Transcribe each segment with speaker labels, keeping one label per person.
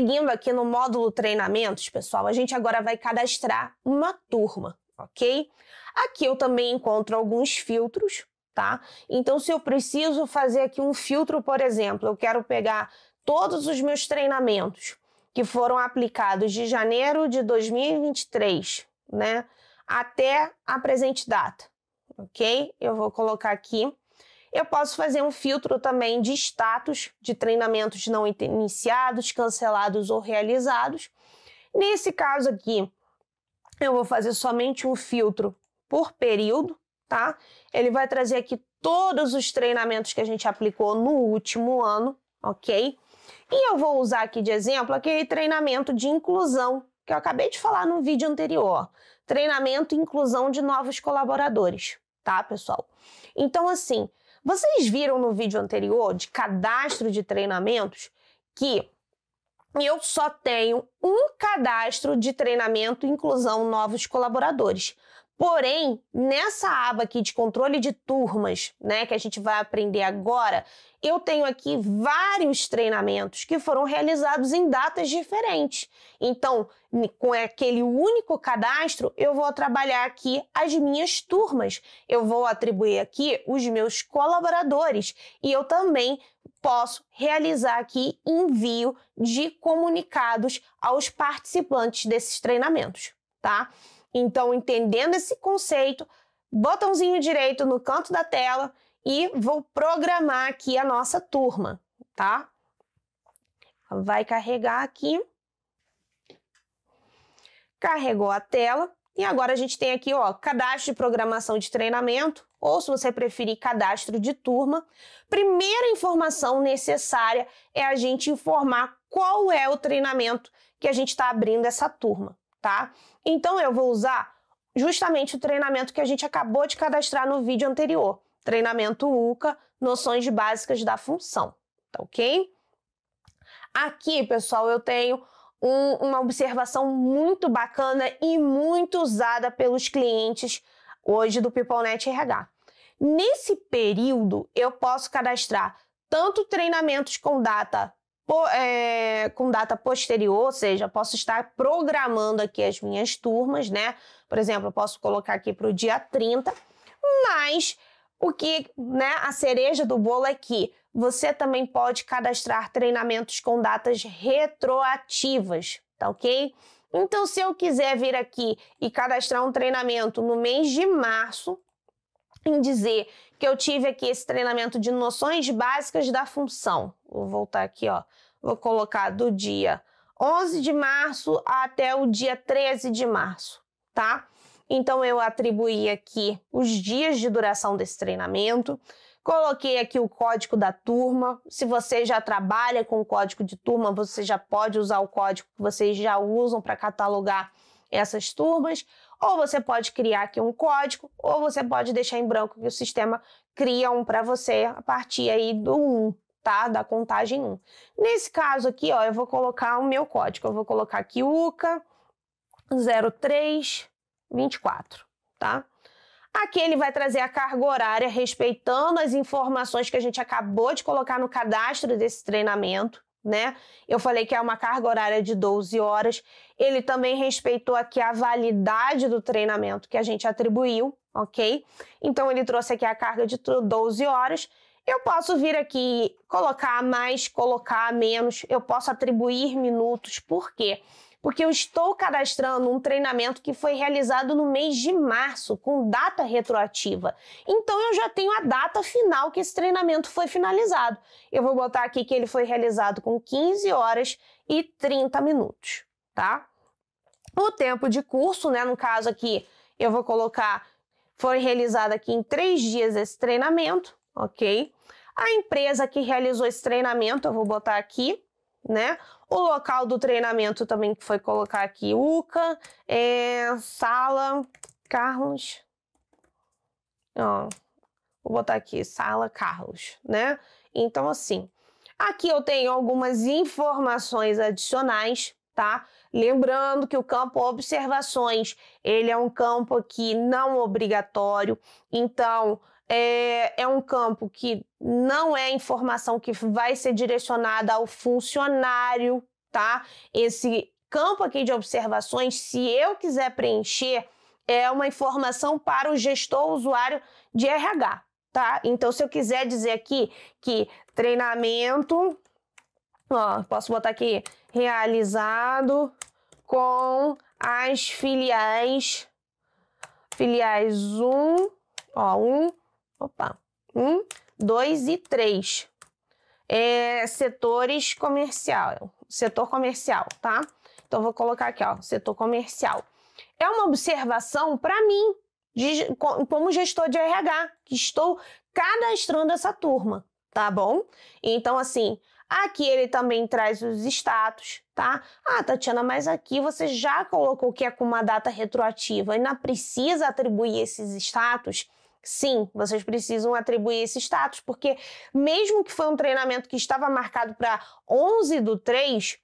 Speaker 1: Seguindo aqui no módulo treinamentos, pessoal, a gente agora vai cadastrar uma turma, ok? Aqui eu também encontro alguns filtros, tá? Então, se eu preciso fazer aqui um filtro, por exemplo, eu quero pegar todos os meus treinamentos que foram aplicados de janeiro de 2023, né, até a presente data, ok? Eu vou colocar aqui eu posso fazer um filtro também de status de treinamentos não iniciados, cancelados ou realizados. Nesse caso aqui, eu vou fazer somente um filtro por período, tá? Ele vai trazer aqui todos os treinamentos que a gente aplicou no último ano, ok? E eu vou usar aqui de exemplo aquele treinamento de inclusão que eu acabei de falar no vídeo anterior. Treinamento e inclusão de novos colaboradores, tá, pessoal? Então, assim, vocês viram no vídeo anterior de cadastro de treinamentos que eu só tenho um cadastro de treinamento inclusão novos colaboradores. Porém, nessa aba aqui de controle de turmas, né, que a gente vai aprender agora, eu tenho aqui vários treinamentos que foram realizados em datas diferentes. Então, com aquele único cadastro, eu vou trabalhar aqui as minhas turmas, eu vou atribuir aqui os meus colaboradores e eu também posso realizar aqui envio de comunicados aos participantes desses treinamentos, tá? Então, entendendo esse conceito, botãozinho direito no canto da tela e vou programar aqui a nossa turma, tá? Vai carregar aqui. Carregou a tela. E agora a gente tem aqui, ó, cadastro de programação de treinamento, ou se você preferir, cadastro de turma. Primeira informação necessária é a gente informar qual é o treinamento que a gente está abrindo essa turma tá? Então eu vou usar justamente o treinamento que a gente acabou de cadastrar no vídeo anterior. Treinamento UCA, noções básicas da função, tá ok? Aqui, pessoal, eu tenho um, uma observação muito bacana e muito usada pelos clientes hoje do PeopleNet RH. Nesse período, eu posso cadastrar tanto treinamentos com data é, com data posterior, ou seja, posso estar programando aqui as minhas turmas, né? Por exemplo, eu posso colocar aqui para o dia 30, mas o que, né, a cereja do bolo é que você também pode cadastrar treinamentos com datas retroativas, tá ok? Então, se eu quiser vir aqui e cadastrar um treinamento no mês de março, em dizer que eu tive aqui esse treinamento de noções básicas da função. Vou voltar aqui, ó. Vou colocar do dia 11 de março até o dia 13 de março, tá? Então eu atribuí aqui os dias de duração desse treinamento. Coloquei aqui o código da turma. Se você já trabalha com o código de turma, você já pode usar o código que vocês já usam para catalogar essas turmas. Ou você pode criar aqui um código, ou você pode deixar em branco que o sistema cria um para você a partir aí do 1, tá? Da contagem 1. Nesse caso aqui, ó, eu vou colocar o meu código. Eu vou colocar aqui UCA 0324, tá? Aqui ele vai trazer a carga horária respeitando as informações que a gente acabou de colocar no cadastro desse treinamento né? Eu falei que é uma carga horária de 12 horas. Ele também respeitou aqui a validade do treinamento que a gente atribuiu, ok? Então ele trouxe aqui a carga de 12 horas. Eu posso vir aqui colocar mais, colocar menos, eu posso atribuir minutos, por quê? Porque porque eu estou cadastrando um treinamento que foi realizado no mês de março, com data retroativa. Então eu já tenho a data final que esse treinamento foi finalizado. Eu vou botar aqui que ele foi realizado com 15 horas e 30 minutos, tá? O tempo de curso, né? No caso aqui, eu vou colocar foi realizado aqui em três dias esse treinamento, ok? A empresa que realizou esse treinamento, eu vou botar aqui, né? O local do treinamento também foi colocar aqui UCA, é, sala Carlos. Ó, vou botar aqui sala Carlos, né? Então assim, aqui eu tenho algumas informações adicionais, tá? Lembrando que o campo observações, ele é um campo aqui não obrigatório, então é, é, um campo que não é informação que vai ser direcionada ao funcionário, tá? Esse campo aqui de observações, se eu quiser preencher, é uma informação para o gestor usuário de RH, tá? Então, se eu quiser dizer aqui que treinamento, ó, posso botar aqui, realizado com as filiais, filiais 1, ó, 1 Opa. Um, dois e três. É, setores comercial. Setor comercial, tá? Então, vou colocar aqui, ó, setor comercial. É uma observação para mim, de, como gestor de RH, que estou cadastrando essa turma, tá bom? Então, assim, aqui ele também traz os status, tá? Ah, Tatiana, mas aqui você já colocou que é com uma data retroativa e não precisa atribuir esses status? Sim, vocês precisam atribuir esse status, porque mesmo que foi um treinamento que estava marcado para 11 do 3,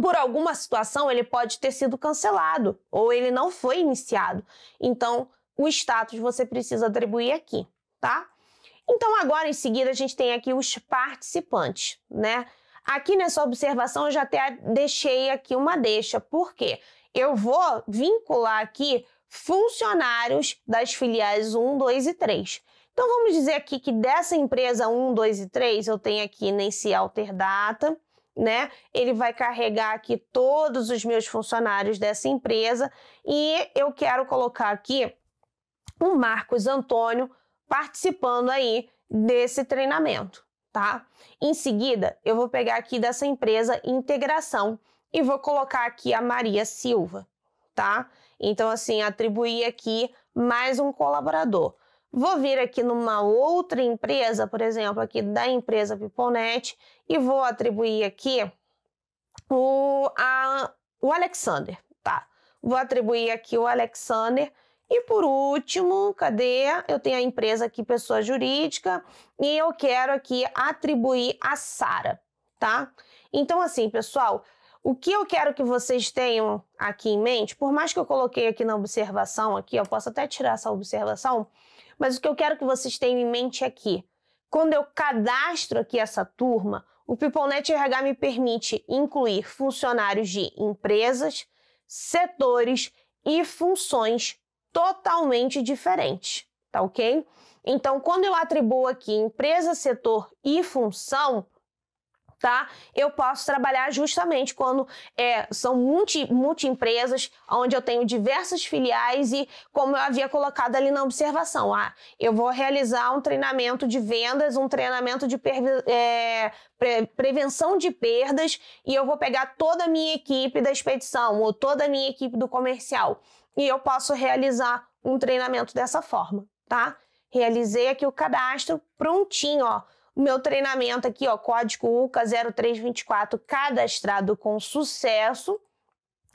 Speaker 1: por alguma situação ele pode ter sido cancelado ou ele não foi iniciado. Então, o status você precisa atribuir aqui, tá? Então, agora em seguida, a gente tem aqui os participantes, né? Aqui nessa observação eu já até deixei aqui uma deixa, porque eu vou vincular aqui funcionários das filiais 1, 2 e 3. Então vamos dizer aqui que dessa empresa 1, 2 e 3, eu tenho aqui nesse alter data, né? Ele vai carregar aqui todos os meus funcionários dessa empresa e eu quero colocar aqui o Marcos Antônio participando aí desse treinamento, tá? Em seguida, eu vou pegar aqui dessa empresa integração e vou colocar aqui a Maria Silva, tá? Então, assim, atribuir aqui mais um colaborador. Vou vir aqui numa outra empresa, por exemplo, aqui da empresa Piponet, e vou atribuir aqui o, a, o Alexander, tá? Vou atribuir aqui o Alexander. E por último, cadê? Eu tenho a empresa aqui, pessoa jurídica, e eu quero aqui atribuir a Sara, tá? Então, assim, pessoal, o que eu quero que vocês tenham aqui em mente, por mais que eu coloquei aqui na observação, aqui, eu posso até tirar essa observação, mas o que eu quero que vocês tenham em mente aqui, é quando eu cadastro aqui essa turma, o PeopleNet RH me permite incluir funcionários de empresas, setores e funções totalmente diferentes, tá ok? Então, quando eu atribuo aqui empresa, setor e função, tá? Eu posso trabalhar justamente quando é, são multi, multi empresas, onde eu tenho diversas filiais e como eu havia colocado ali na observação, ah, eu vou realizar um treinamento de vendas, um treinamento de é, pre prevenção de perdas e eu vou pegar toda a minha equipe da expedição ou toda a minha equipe do comercial e eu posso realizar um treinamento dessa forma, tá? Realizei aqui o cadastro prontinho, ó meu treinamento aqui, ó, código UCA 0324 cadastrado com sucesso.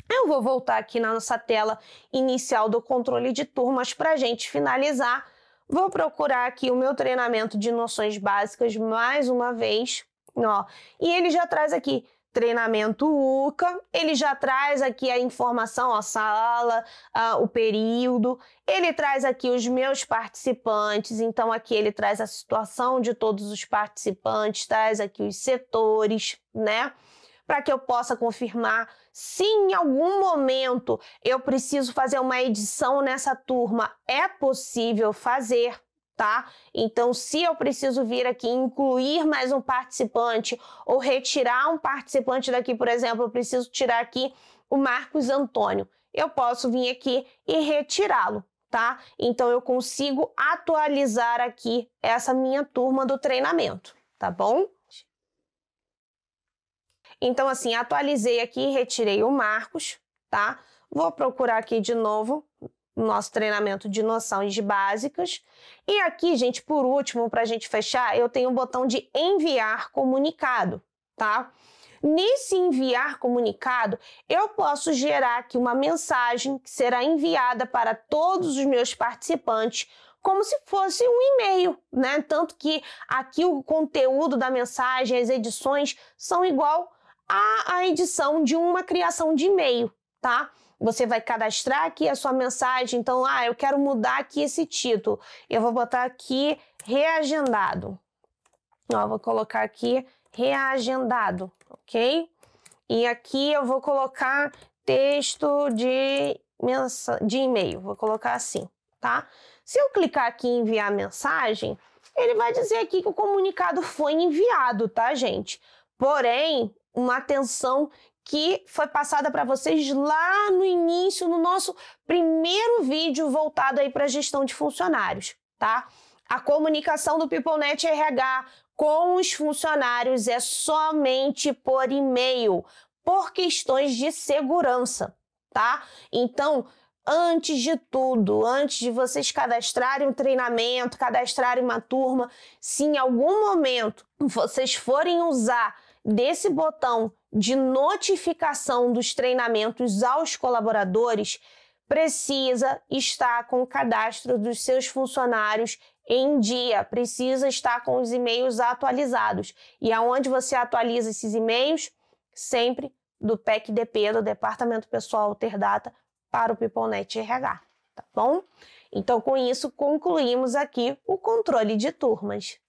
Speaker 1: Eu vou voltar aqui na nossa tela inicial do controle de turmas para a gente finalizar. Vou procurar aqui o meu treinamento de noções básicas mais uma vez, ó, e ele já traz aqui treinamento UCA, ele já traz aqui a informação, a sala, a, o período, ele traz aqui os meus participantes, então aqui ele traz a situação de todos os participantes, traz aqui os setores, né? Para que eu possa confirmar se em algum momento eu preciso fazer uma edição nessa turma, é possível fazer, tá? Então, se eu preciso vir aqui incluir mais um participante ou retirar um participante daqui, por exemplo, eu preciso tirar aqui o Marcos Antônio. Eu posso vir aqui e retirá-lo, tá? Então, eu consigo atualizar aqui essa minha turma do treinamento, tá bom? Então, assim, atualizei aqui, retirei o Marcos, tá? Vou procurar aqui de novo nosso treinamento de noções básicas. E aqui, gente, por último, para a gente fechar, eu tenho o um botão de enviar comunicado, tá? Nesse enviar comunicado, eu posso gerar aqui uma mensagem que será enviada para todos os meus participantes como se fosse um e-mail, né? Tanto que aqui o conteúdo da mensagem, as edições são igual à edição de uma criação de e-mail, tá? você vai cadastrar aqui a sua mensagem. Então, ah, eu quero mudar aqui esse título. Eu vou botar aqui reagendado. Ó, vou colocar aqui reagendado, ok? E aqui eu vou colocar texto de, mensa... de e-mail, vou colocar assim, tá? Se eu clicar aqui em enviar mensagem, ele vai dizer aqui que o comunicado foi enviado, tá, gente? Porém, uma atenção que foi passada para vocês lá no início, no nosso primeiro vídeo voltado aí para gestão de funcionários, tá? A comunicação do PeopleNet RH com os funcionários é somente por e-mail, por questões de segurança, tá? Então, antes de tudo, antes de vocês cadastrarem um treinamento, cadastrarem uma turma, se em algum momento vocês forem usar desse botão de notificação dos treinamentos aos colaboradores precisa estar com o cadastro dos seus funcionários em dia, precisa estar com os e-mails atualizados. E aonde você atualiza esses e-mails? Sempre do PECDP, do Departamento Pessoal data para o PeopleNet RH, tá bom? Então, com isso, concluímos aqui o controle de turmas.